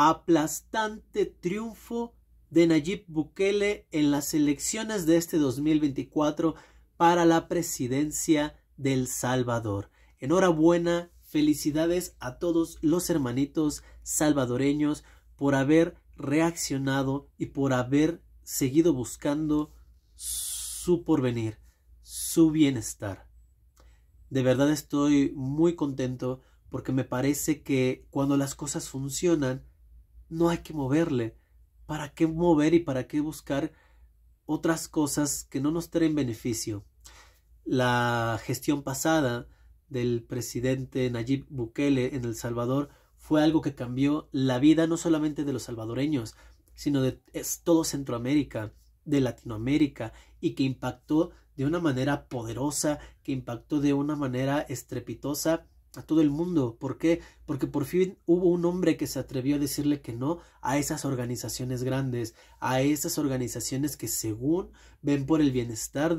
aplastante triunfo de Nayib Bukele en las elecciones de este 2024 para la presidencia del Salvador. Enhorabuena, felicidades a todos los hermanitos salvadoreños por haber reaccionado y por haber seguido buscando su porvenir, su bienestar. De verdad estoy muy contento porque me parece que cuando las cosas funcionan, no hay que moverle. ¿Para qué mover y para qué buscar otras cosas que no nos traen beneficio? La gestión pasada del presidente Nayib Bukele en El Salvador fue algo que cambió la vida no solamente de los salvadoreños, sino de todo Centroamérica, de Latinoamérica, y que impactó de una manera poderosa, que impactó de una manera estrepitosa a todo el mundo. ¿Por qué? Porque por fin hubo un hombre que se atrevió a decirle que no a esas organizaciones grandes, a esas organizaciones que según ven por el bienestar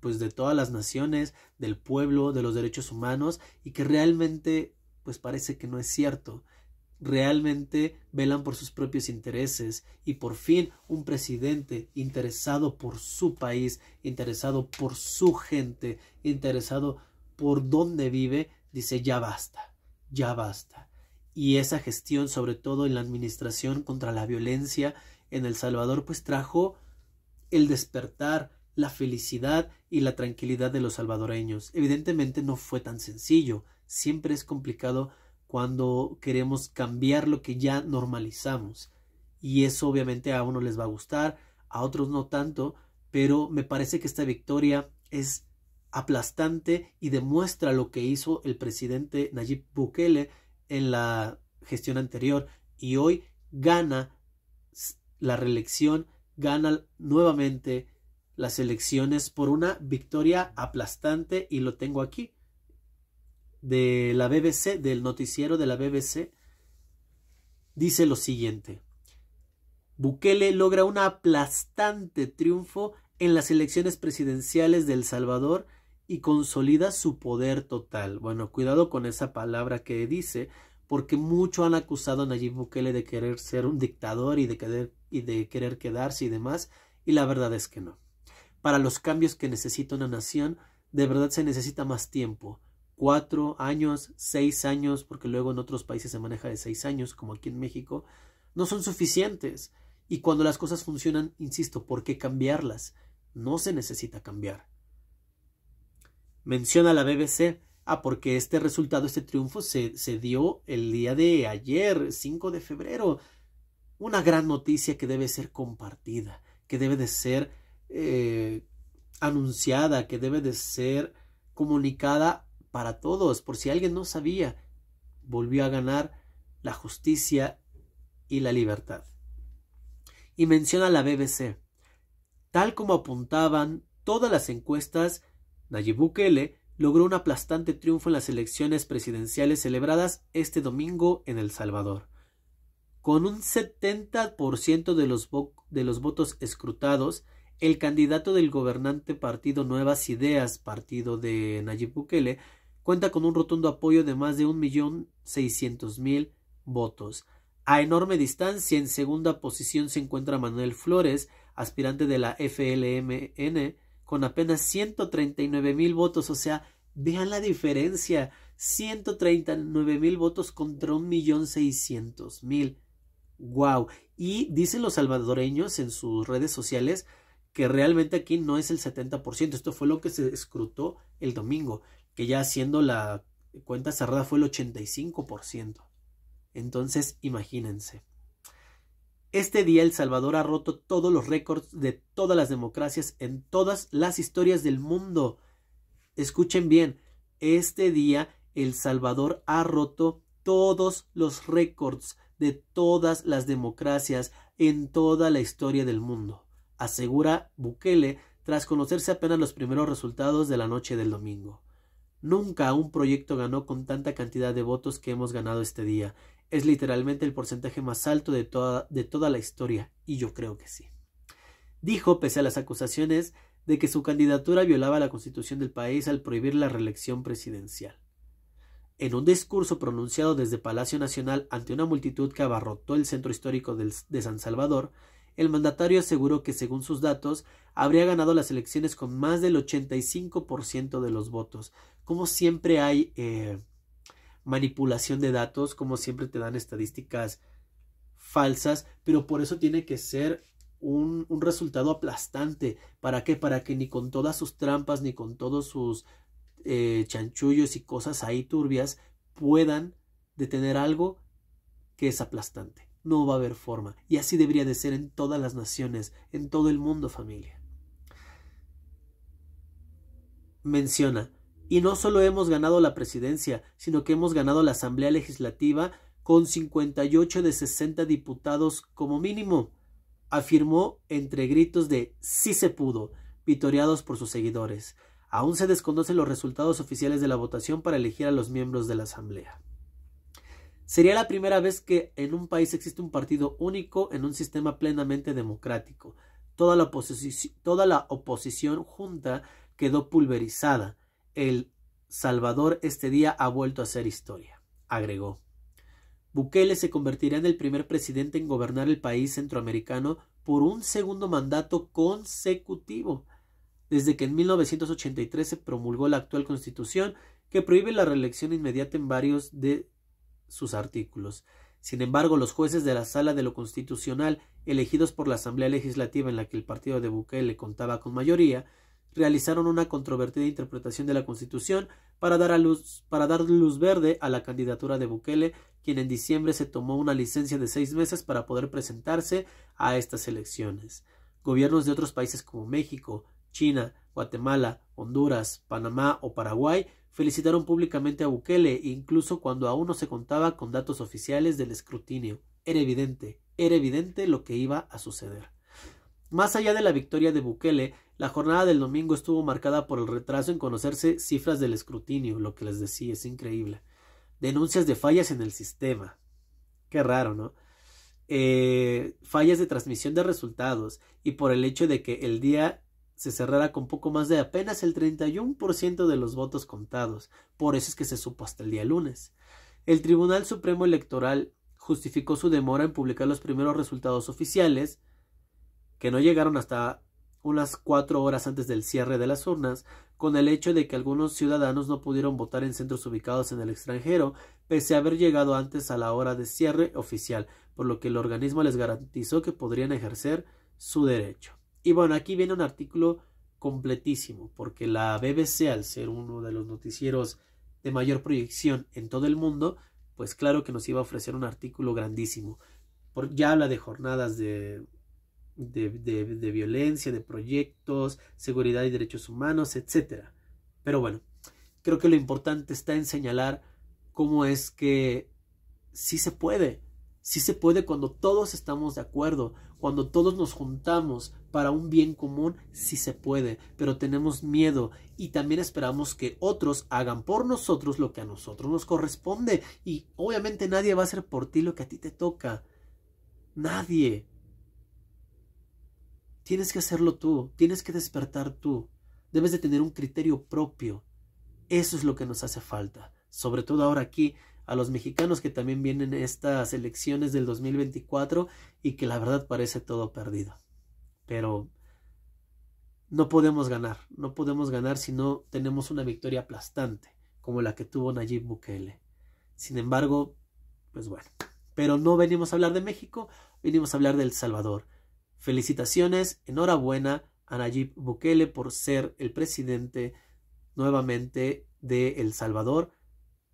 pues, de todas las naciones, del pueblo, de los derechos humanos y que realmente pues parece que no es cierto. Realmente velan por sus propios intereses y por fin un presidente interesado por su país, interesado por su gente, interesado por dónde vive, dice ya basta, ya basta. Y esa gestión, sobre todo en la administración contra la violencia en El Salvador, pues trajo el despertar, la felicidad y la tranquilidad de los salvadoreños. Evidentemente no fue tan sencillo, siempre es complicado cuando queremos cambiar lo que ya normalizamos. Y eso obviamente a uno les va a gustar, a otros no tanto, pero me parece que esta victoria es aplastante y demuestra lo que hizo el presidente Nayib Bukele en la gestión anterior y hoy gana la reelección, gana nuevamente las elecciones por una victoria aplastante y lo tengo aquí de la BBC, del noticiero de la BBC, dice lo siguiente. Bukele logra un aplastante triunfo en las elecciones presidenciales de El Salvador y consolida su poder total. Bueno, cuidado con esa palabra que dice, porque mucho han acusado a Nayib Bukele de querer ser un dictador y de querer, y de querer quedarse y demás, y la verdad es que no. Para los cambios que necesita una nación, de verdad se necesita más tiempo. Cuatro años, seis años, porque luego en otros países se maneja de seis años, como aquí en México, no son suficientes. Y cuando las cosas funcionan, insisto, ¿por qué cambiarlas? No se necesita cambiar menciona la BBC. Ah, porque este resultado, este triunfo se, dio el día de ayer, 5 de febrero. Una gran noticia que debe ser compartida, que debe de ser eh, anunciada, que debe de ser comunicada para todos, por si alguien no sabía, volvió a ganar la justicia y la libertad. Y menciona la BBC. Tal como apuntaban todas las encuestas, Nayib Bukele logró un aplastante triunfo en las elecciones presidenciales celebradas este domingo en El Salvador. Con un 70% de los, votos escrutados, el candidato del gobernante partido Nuevas Ideas, partido de Nayib Bukele, cuenta con un rotundo apoyo de más de 1.600.000 votos. A enorme distancia, en segunda posición se encuentra Manuel Flores, aspirante de la FLMN, con apenas 139 mil votos. O sea, vean la diferencia. 139 mil votos contra un millón ¡Wow! Y dicen los salvadoreños en sus redes sociales que realmente aquí no es el 70%. Esto fue lo que se escrutó el domingo, que ya haciendo la cuenta cerrada fue el 85%. Entonces, imagínense. Este día El Salvador ha roto todos los récords de todas las democracias en todas las historias del mundo. Escuchen bien, este día El Salvador ha roto todos los récords de todas las democracias en toda la historia del mundo, asegura Bukele tras conocerse apenas los primeros resultados de la noche del domingo. Nunca un proyecto ganó con tanta cantidad de votos que hemos ganado este día. Es literalmente el porcentaje más alto de toda, de toda la historia, y yo creo que sí. Dijo, pese a las acusaciones, de que su candidatura violaba la constitución del país al prohibir la reelección presidencial. En un discurso pronunciado desde Palacio Nacional ante una multitud que abarrotó el centro histórico de San Salvador, el mandatario aseguró que, según sus datos, habría ganado las elecciones con más del 85% de los votos. Como siempre hay eh, manipulación de datos, como siempre te dan estadísticas falsas, pero por eso tiene que ser un, resultado aplastante. ¿Para qué? Para que ni con todas sus trampas, ni con todos sus eh, chanchullos y cosas ahí turbias, puedan detener algo que es aplastante. No va a haber forma. Y así debería de ser en todas las naciones, en todo el mundo, familia. Menciona, y no solo hemos ganado la presidencia, sino que hemos ganado la Asamblea Legislativa con 58 de 60 diputados como mínimo, afirmó entre gritos de sí se pudo, vitoreados por sus seguidores. Aún se desconocen los resultados oficiales de la votación para elegir a los miembros de la Asamblea. Sería la primera vez que en un país existe un partido único en un sistema plenamente democrático. Toda la, toda la oposición junta quedó pulverizada el Salvador este día ha vuelto a hacer historia, agregó. Bukele se convertirá en el primer presidente en gobernar el país centroamericano por un segundo mandato consecutivo, desde que en 1983 se promulgó la actual constitución que prohíbe la reelección inmediata en varios de sus artículos. Sin embargo, los jueces de la Sala de lo Constitucional, elegidos por la Asamblea Legislativa en la que el partido de Bukele contaba con mayoría, realizaron una controvertida interpretación de la Constitución para dar, luz, para dar luz verde a la candidatura de Bukele, quien en diciembre se tomó una licencia de seis meses para poder presentarse a estas elecciones. Gobiernos de otros países como México, China, Guatemala, Honduras, Panamá o Paraguay felicitaron públicamente a Bukele, incluso cuando aún no se contaba con datos oficiales del escrutinio. Era evidente, era evidente lo que iba a suceder. Más allá de la victoria de Bukele, la jornada del domingo estuvo marcada por el retraso en conocerse cifras del escrutinio, lo que les decía, es increíble. Denuncias de fallas en el sistema. Qué raro, ¿no? Eh, fallas de transmisión de resultados y por el hecho de que el día se cerrara con poco más de apenas el 31% de los votos contados. Por eso es que se supo hasta el día lunes. El Tribunal Supremo Electoral justificó su demora en publicar los primeros resultados oficiales, que no llegaron hasta unas cuatro horas antes del cierre de las urnas, con el hecho de que algunos ciudadanos no pudieron votar en centros ubicados en el extranjero, pese a haber llegado antes a la hora de cierre oficial, por lo que el organismo les garantizó que podrían ejercer su derecho. Y bueno, aquí viene un artículo completísimo, porque la BBC, al ser uno de los noticieros de mayor proyección en todo el mundo, pues claro que nos iba a ofrecer un artículo grandísimo. Por, ya habla de jornadas de de, violencia, de proyectos, seguridad y derechos humanos, etc. Pero bueno, creo que lo importante está en señalar cómo es que sí se puede, sí se puede cuando todos estamos de acuerdo, cuando todos nos juntamos para un bien común, sí se puede, pero tenemos miedo y también esperamos que otros hagan por nosotros lo que a nosotros nos corresponde y obviamente nadie va a hacer por ti lo que a ti te toca. Nadie. Tienes que hacerlo tú, tienes que despertar tú. Debes de tener un criterio propio. Eso es lo que nos hace falta. Sobre todo ahora aquí a los mexicanos que también vienen estas elecciones del 2024 y que la verdad parece todo perdido. Pero no podemos ganar, no podemos ganar si no tenemos una victoria aplastante como la que tuvo Nayib Bukele. Sin embargo, pues bueno, pero no venimos a hablar de México, venimos a hablar de El Salvador. Felicitaciones, enhorabuena a Nayib Bukele por ser el presidente nuevamente de El Salvador.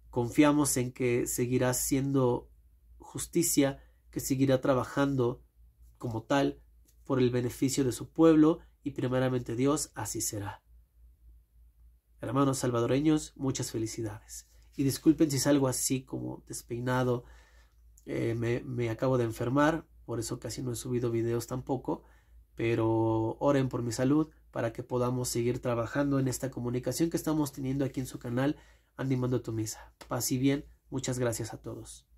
Confiamos en que seguirá siendo justicia, que seguirá trabajando como tal por el beneficio de su pueblo y primeramente Dios así será. Hermanos salvadoreños, muchas felicidades. Y disculpen si salgo así como despeinado, eh, me acabo de enfermar, por eso casi no he subido videos tampoco, pero oren por mi salud para que podamos seguir trabajando en esta comunicación que estamos teniendo aquí en su canal, animando tu misa. Paz y bien, muchas gracias a todos.